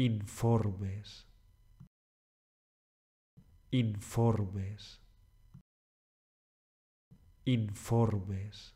informes, informes, informes.